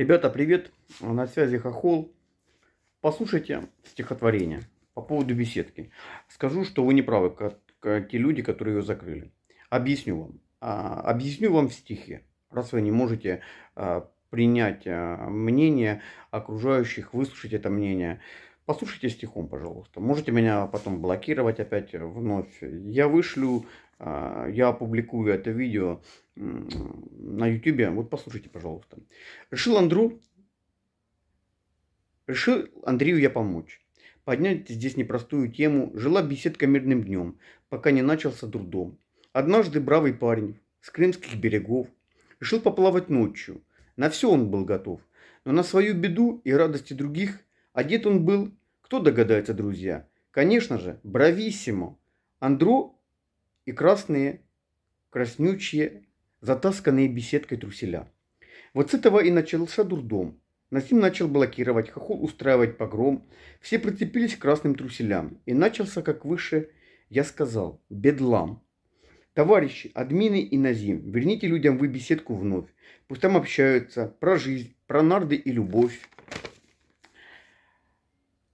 Ребята, привет! На связи Хохол. Послушайте стихотворение по поводу беседки. Скажу, что вы не правы, как, как те люди, которые ее закрыли. Объясню вам. А, объясню вам в стихе, раз вы не можете а, принять а, мнение окружающих, выслушать это мнение. Послушайте стихом, пожалуйста. Можете меня потом блокировать опять вновь. Я вышлю а, я опубликую это видео на YouTube. Вот послушайте, пожалуйста. Решил Андрю, решил Андрею я помочь. Поднять здесь непростую тему. Жила беседка мирным днем, пока не начался трудом. Однажды бравый парень с крымских берегов решил поплавать ночью. На все он был готов. Но на свою беду и радости других одет он был, кто догадается, друзья. Конечно же, брависсимо. Андро и красные, краснючие, затасканные беседкой труселя. Вот с этого и начался дурдом. Насим начал блокировать, хохол устраивать погром. Все прицепились к красным труселям. И начался, как выше я сказал, бедлам. Товарищи, админы и Назим, верните людям вы беседку вновь. Пусть там общаются про жизнь, про нарды и любовь.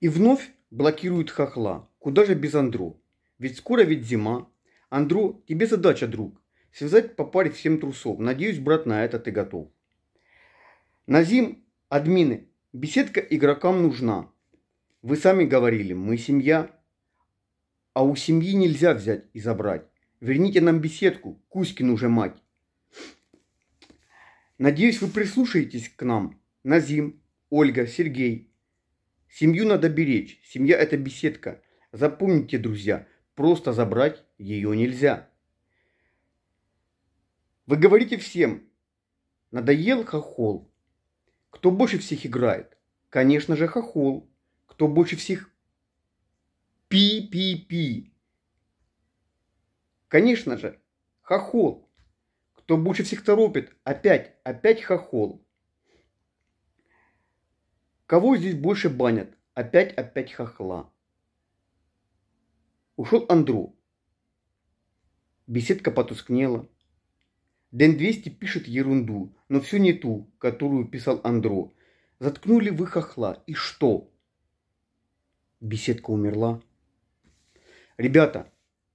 И вновь блокируют хохла. Куда же без Андро? Ведь скоро ведь зима, Андрю, тебе задача, друг. Связать по паре всем трусов. Надеюсь, брат, на это ты готов. Назим, админы, беседка игрокам нужна. Вы сами говорили, мы семья. А у семьи нельзя взять и забрать. Верните нам беседку, Кузькин уже мать. Надеюсь, вы прислушаетесь к нам. Назим, Ольга, Сергей. Семью надо беречь. Семья – это беседка. Запомните, друзья – Просто забрать ее нельзя. Вы говорите всем, надоел хохол. Кто больше всех играет? Конечно же, хохол. Кто больше всех пи-пи-пи? Конечно же, хохол. Кто больше всех торопит? Опять, опять хохол. Кого здесь больше банят? Опять, опять хохла. Ушел Андро. Беседка потускнела. Дэн 200 пишет ерунду, но всю не ту, которую писал Андро. Заткнули вы хохла. И что? Беседка умерла. Ребята,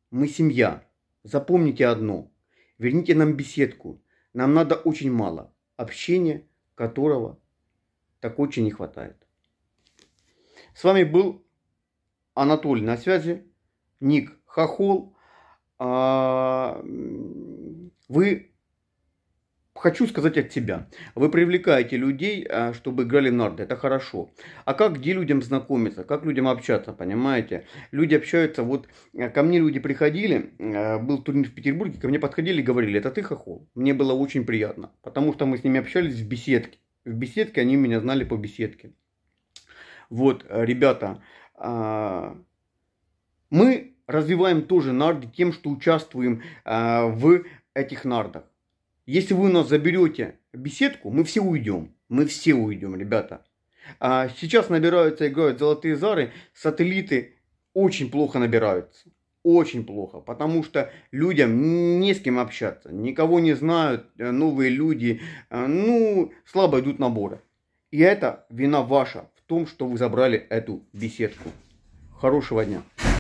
мы семья. Запомните одно. Верните нам беседку. Нам надо очень мало. Общения, которого так очень не хватает. С вами был Анатолий на связи ник Хохол, а, вы, хочу сказать от тебя, вы привлекаете людей, а, чтобы играли в нарды, это хорошо. А как, где людям знакомиться, как людям общаться, понимаете? Люди общаются, вот э, ко мне люди приходили, э, был турнир в Петербурге, ко мне подходили и говорили, это ты Хохол? Мне было очень приятно, потому что мы с ними общались в беседке. В беседке они меня знали по беседке. Вот, э, ребята, а, мы развиваем тоже нарды тем, что участвуем э, в этих нардах. Если вы у нас заберете беседку, мы все уйдем. Мы все уйдем, ребята. А сейчас набираются, играют золотые зары, сателлиты очень плохо набираются. Очень плохо, потому что людям не с кем общаться, никого не знают, э, новые люди, э, ну, слабо идут наборы. И это вина ваша в том, что вы забрали эту беседку. Хорошего дня!